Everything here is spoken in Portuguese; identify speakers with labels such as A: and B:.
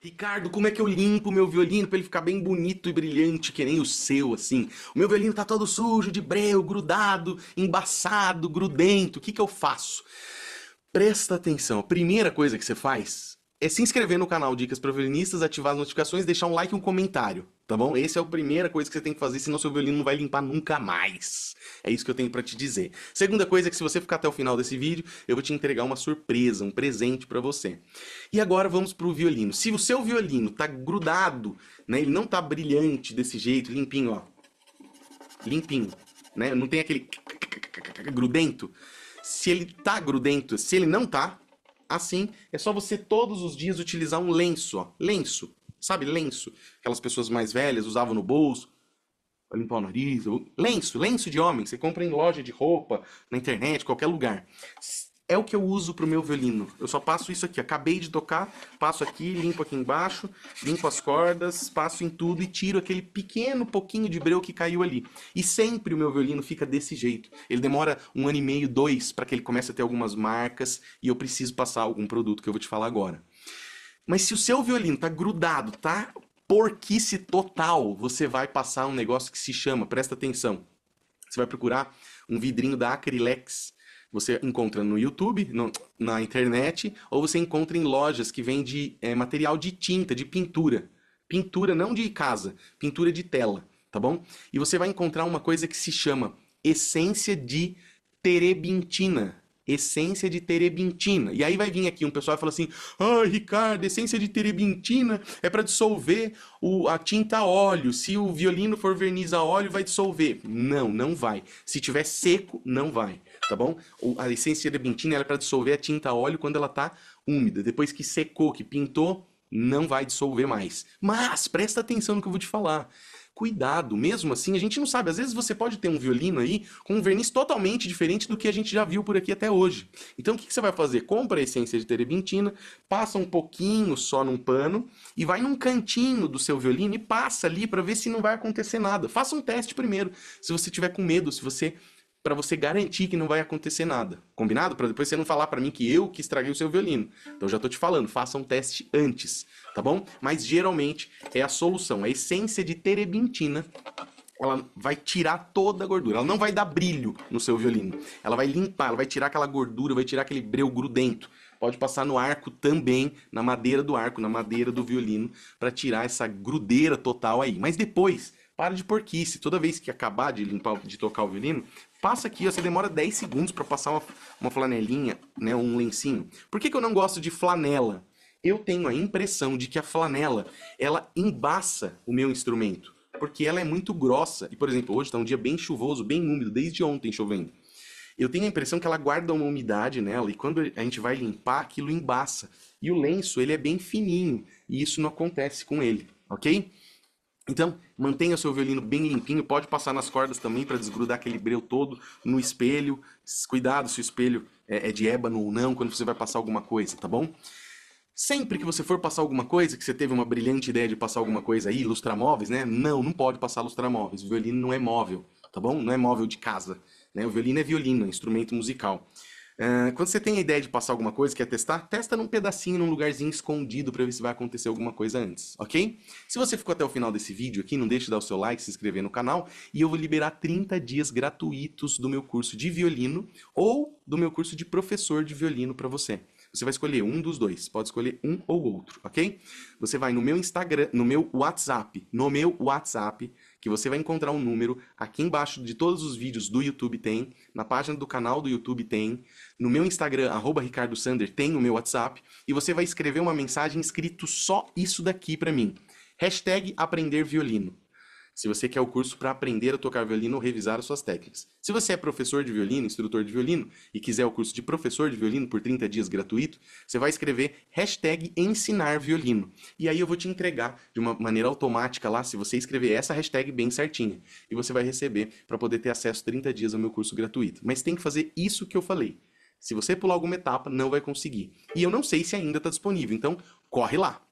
A: Ricardo, como é que eu limpo meu violino para ele ficar bem bonito e brilhante, que nem o seu, assim? O meu violino tá todo sujo, de breu, grudado, embaçado, grudento. O que, que eu faço? Presta atenção. A primeira coisa que você faz é se inscrever no canal Dicas para Violinistas, ativar as notificações, deixar um like e um comentário tá bom? Essa é a primeira coisa que você tem que fazer, senão seu violino não vai limpar nunca mais. É isso que eu tenho para te dizer. Segunda coisa é que se você ficar até o final desse vídeo, eu vou te entregar uma surpresa, um presente para você. E agora vamos pro violino. Se o seu violino tá grudado, né, ele não tá brilhante desse jeito, limpinho, ó. Limpinho, né? Não tem aquele grudento. Se ele tá grudento, se ele não tá, assim, é só você todos os dias utilizar um lenço, ó. Lenço sabe, lenço. Aquelas pessoas mais velhas usavam no bolso para limpar o nariz. Lenço, lenço de homem. Você compra em loja de roupa, na internet, qualquer lugar. É o que eu uso pro meu violino. Eu só passo isso aqui. Acabei de tocar, passo aqui, limpo aqui embaixo, limpo as cordas, passo em tudo e tiro aquele pequeno pouquinho de breu que caiu ali. E sempre o meu violino fica desse jeito. Ele demora um ano e meio, dois, para que ele comece a ter algumas marcas e eu preciso passar algum produto que eu vou te falar agora. Mas se o seu violino tá grudado, tá porquice total, você vai passar um negócio que se chama, presta atenção. Você vai procurar um vidrinho da Acrilex. Você encontra no YouTube, no, na internet, ou você encontra em lojas que vende é, material de tinta, de pintura. Pintura não de casa, pintura de tela, tá bom? E você vai encontrar uma coisa que se chama essência de terebintina essência de terebintina. E aí vai vir aqui um pessoal e fala assim: "Ah, Ricardo, essência de terebintina é para dissolver o, a tinta óleo. Se o violino for verniz a óleo, vai dissolver". Não, não vai. Se tiver seco, não vai, tá bom? a essência de terebintina é para dissolver a tinta óleo quando ela tá úmida. Depois que secou, que pintou, não vai dissolver mais. Mas presta atenção no que eu vou te falar cuidado. Mesmo assim, a gente não sabe. Às vezes você pode ter um violino aí com um verniz totalmente diferente do que a gente já viu por aqui até hoje. Então o que, que você vai fazer? Compra a essência de terebintina, passa um pouquinho só num pano e vai num cantinho do seu violino e passa ali para ver se não vai acontecer nada. Faça um teste primeiro. Se você tiver com medo, se você para você garantir que não vai acontecer nada. Combinado? Para depois você não falar para mim que eu que estraguei o seu violino. Então já tô te falando, faça um teste antes, tá bom? Mas geralmente é a solução, a essência de terebintina ela vai tirar toda a gordura. Ela não vai dar brilho no seu violino. Ela vai limpar, ela vai tirar aquela gordura, vai tirar aquele breu grudento. Pode passar no arco também, na madeira do arco, na madeira do violino, para tirar essa grudeira total aí. Mas depois para de porquice. Toda vez que acabar de limpar, de tocar o violino, passa aqui, ó, você demora 10 segundos para passar uma, uma flanelinha, né, um lencinho. Por que, que eu não gosto de flanela? Eu tenho a impressão de que a flanela, ela embaça o meu instrumento, porque ela é muito grossa. E, por exemplo, hoje está um dia bem chuvoso, bem úmido, desde ontem chovendo. Eu tenho a impressão que ela guarda uma umidade nela e quando a gente vai limpar, aquilo embaça. E o lenço, ele é bem fininho e isso não acontece com ele, ok? Então, mantenha seu violino bem limpinho, pode passar nas cordas também para desgrudar aquele breu todo no espelho. Cuidado se o espelho é, é de ébano ou não quando você vai passar alguma coisa, tá bom? Sempre que você for passar alguma coisa, que você teve uma brilhante ideia de passar alguma coisa aí, lustramóveis, né? Não, não pode passar lustramóveis. O violino não é móvel, tá bom? Não é móvel de casa. Né? O violino é violino, é instrumento musical. Ah, quando você tem a ideia de passar alguma coisa, quer testar, testa num pedacinho, num lugarzinho escondido para ver se vai acontecer alguma coisa antes, ok? Se você ficou até o final desse vídeo aqui, não deixe de dar o seu like, se inscrever no canal e eu vou liberar 30 dias gratuitos do meu curso de violino ou do meu curso de professor de violino para você. Você vai escolher um dos dois, pode escolher um ou outro, ok? Você vai no meu Instagram, no meu WhatsApp, no meu WhatsApp, que você vai encontrar um número aqui embaixo de todos os vídeos do YouTube tem, na página do canal do YouTube tem, no meu Instagram, arroba Ricardo Sander, tem o meu WhatsApp, e você vai escrever uma mensagem escrito só isso daqui para mim. Hashtag aprender violino se você quer o curso para aprender a tocar violino ou revisar as suas técnicas. Se você é professor de violino, instrutor de violino e quiser o curso de professor de violino por 30 dias gratuito, você vai escrever hashtag ensinar violino. E aí eu vou te entregar de uma maneira automática lá, se você escrever essa hashtag bem certinha. E você vai receber para poder ter acesso 30 dias ao meu curso gratuito. Mas tem que fazer isso que eu falei. Se você pular alguma etapa, não vai conseguir. E eu não sei se ainda está disponível, então corre lá.